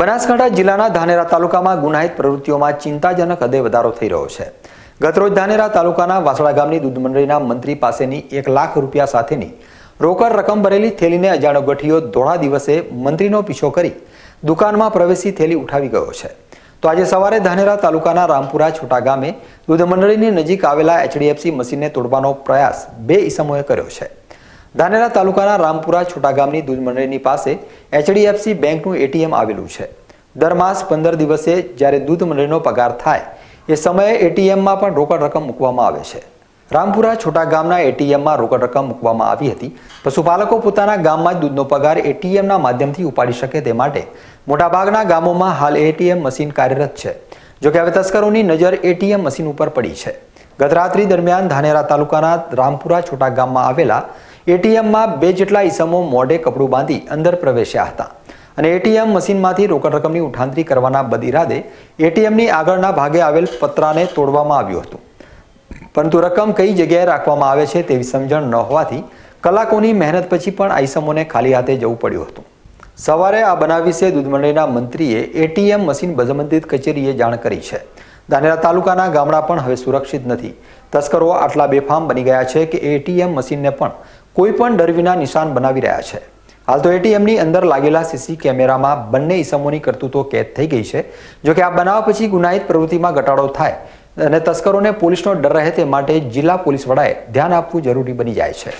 બનાસકાંઠા જિલ્લાના ધાનેરા તાલુકામાં ગુનાહિત પ્રવૃત્તિઓમાં ચિંતાજનક હદે વધારો થઈ રહ્યો છે ગતરોજ ધાનેરા તાલુકાના વાસળા ગામની દૂધ મંડળીના મંત્રી પાસેની એક લાખ રૂપિયા સાથેની રોકડ રકમ ભરેલી થેલીને અજાણો ગઠિયો ધોળા દિવસે મંત્રીનો પીછો કરી દુકાનમાં પ્રવેશી થેલી ઉઠાવી ગયો છે તો આજે સવારે ધાનેરા તાલુકાના રામપુરા છોટા ગામે દૂધ મંડળીની નજીક આવેલા એચડીએફસી મશીનને તોડવાનો પ્રયાસ બે ઈસમોએ કર્યો છે ધાનેરા તાલુકાના રામપુરા છોટા ગામની દૂધ મંડળીની પાસે એચડીએફસી બેંકનું એટીએમ આવેલું છે દર માસ પંદર દિવસે જ્યારે દૂધ મંડળીનો પગાર થાય એ સમયે એટીએમમાં પણ રોકડ રકમ મૂકવામાં આવે છે રામપુરા છોટા ગામના એટીએમમાં રોકડ રકમ મૂકવામાં આવી હતી પશુપાલકો પોતાના ગામમાં જ દૂધનો પગાર એટીએમના માધ્યમથી ઉપાડી શકે તે માટે મોટાભાગના ગામોમાં હાલ એટીએમ મશીન કાર્યરત છે જોકે હવે તસ્કરોની નજર એટીએમ મશીન ઉપર પડી છે ગત રાત્રિ દરમિયાન ધાનેરા તાલુકાના રામપુરા છોટા ગામમાં આવેલા એટીએમમાં બે જેટલા ઈસમો મોઢે કપડું બાંધી અંદર પ્રવેશ્યા હતા અને એટીએમ મશીનમાંથી રોકડ રકમની ઉઠાંતરી કરવાના બદઇરાદે એટીએમની આગળના ભાગે આવેલ પત્રાને તોડવામાં આવ્યું હતું પરંતુ રકમ કઈ જગ્યાએ રાખવામાં આવે છે તેવી સમજણ ન હોવાથી કલાકોની મહેનત પછી પણ આઈસમોને ખાલી હાથે જવું પડ્યું હતું સવારે આ બનાવ વિશે દૂધ મંત્રીએ એટીએમ મશીન સંબંધિત કચેરીએ જાણ કરી છે ધાનેરા તાલુકાના ગામડા પણ હવે સુરક્ષિત નથી તસ્કરો આટલા બેફામ બની ગયા છે કે એટીએમ મશીનને પણ કોઈપણ ડર વિના નિશાન બનાવી રહ્યા છે હાલ તો એટીએમની અંદર લાગેલા સીસી કેમેરામાં બંને ઇસમોની કરતૂતો કેદ થઈ ગઈ છે જોકે આ બનાવ પછી ગુનાહિત પ્રવૃત્તિમાં ઘટાડો થાય અને તસ્કરોને પોલીસનો ડર રહે તે માટે જિલ્લા પોલીસ વડાએ ધ્યાન આપવું જરૂરી બની જાય છે